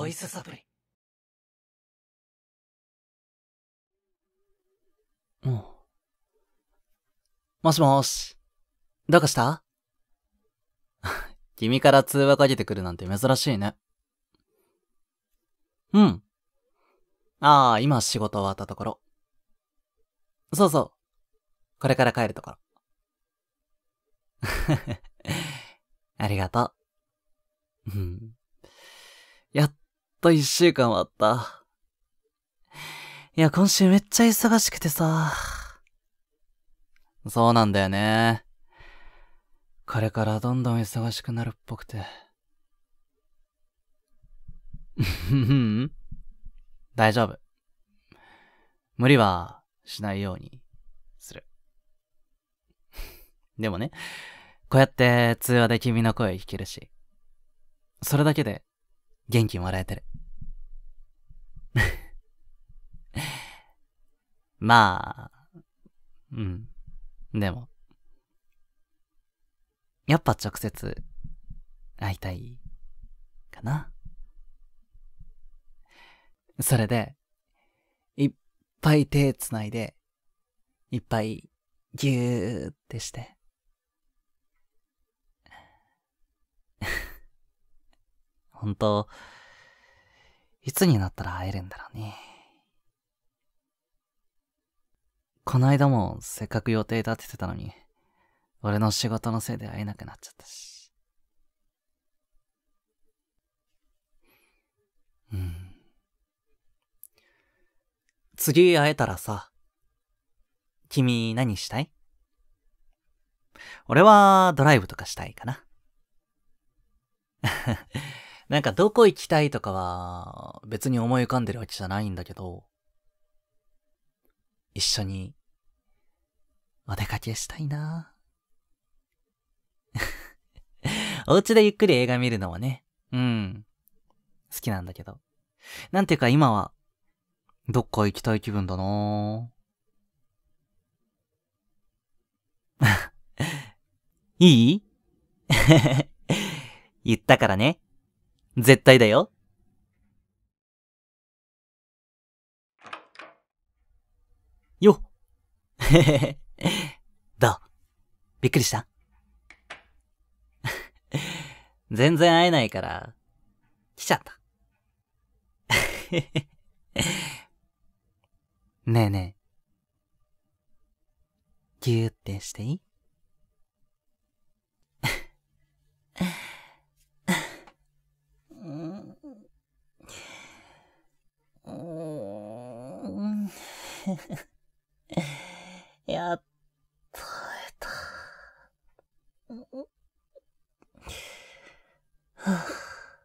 ボイスサプリ。うん。もしもし。どうかした 君から通話かけてくるなんて珍しいね。うん。ああ、今仕事終わったところ。そうそう。これから帰るところ。ありがとう。やっと一週間はあった。いや、今週めっちゃ忙しくてさ。そうなんだよね。これからどんどん忙しくなるっぽくて。うん。大丈夫。無理はしないようにする。でもね、こうやって通話で君の声聞けるし、それだけで元気もらえてる。まあ、うん。でも、やっぱ直接会いたいかな。それで、いっぱい手つないで、いっぱいぎゅーってして。本当いつになったら会えるんだろうね。この間もせっかく予定立ててたのに、俺の仕事のせいで会えなくなっちゃったし。うん。次会えたらさ、君何したい俺はドライブとかしたいかな。なんかどこ行きたいとかは、別に思い浮かんでるわけじゃないんだけど、一緒に、お出かけしたいな お家でゆっくり映画見るのはね、うん、好きなんだけど。なんていうか今は、どっか行きたい気分だな いい 言ったからね。絶対だよ。よへへへ。どうびっくりした 全然会えないから、来ちゃった。ねえねえ。ぎゅーってしていい やっと会えた。はあ、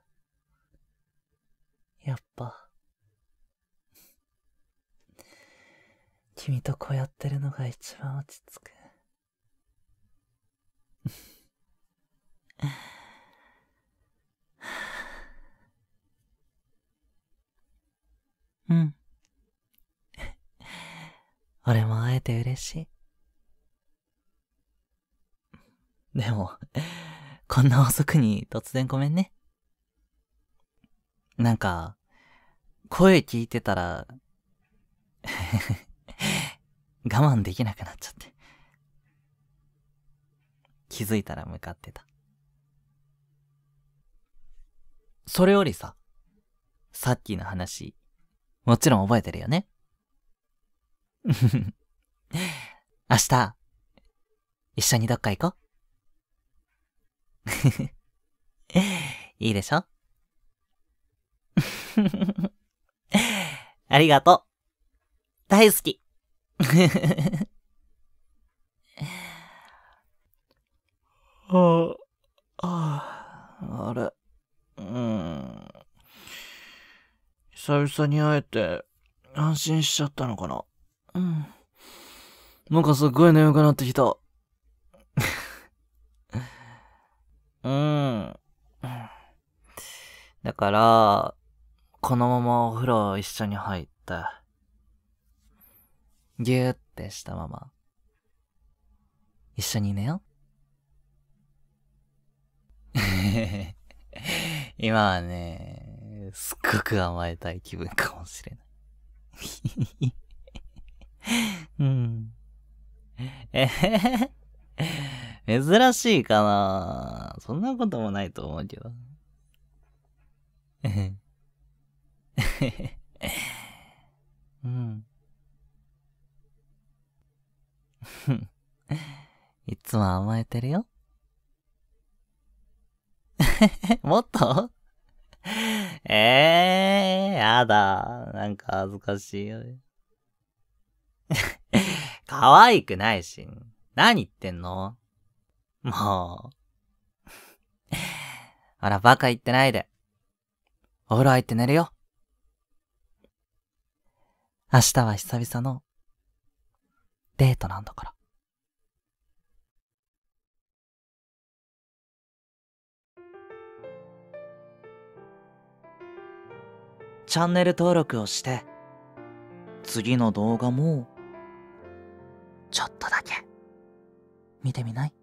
やっぱ、君とこうやってるのが一番落ち着く。うん。俺も会えて嬉しい。でも、こんな遅くに突然ごめんね。なんか、声聞いてたら 我慢できなくなっちゃって。気づいたら向かってた。それよりさ、さっきの話、もちろん覚えてるよね 明日、一緒にどっか行こう。いいでしょ ありがとう。大好き。あ、あ、あれ。うん。久々に会えて、安心しちゃったのかな。うん。なんかすっごい眠くなってきた。うん。だから、このままお風呂一緒に入って、ぎゅーってしたまま、一緒に寝よ。今はね、すっごく甘えたい気分かもしれない。うん。えへへ。珍しいかなそんなこともないと思うけど。えへ。えへへ。うん。いつも甘えてるよ。もっとえ えー、やだ。なんか恥ずかしいよ。可愛くないし。何言ってんのもう。ほら、バカ言ってないで。お風呂入って寝るよ。明日は久々のデートなんだから。チャンネル登録をして、次の動画もちょっとだけ見てみない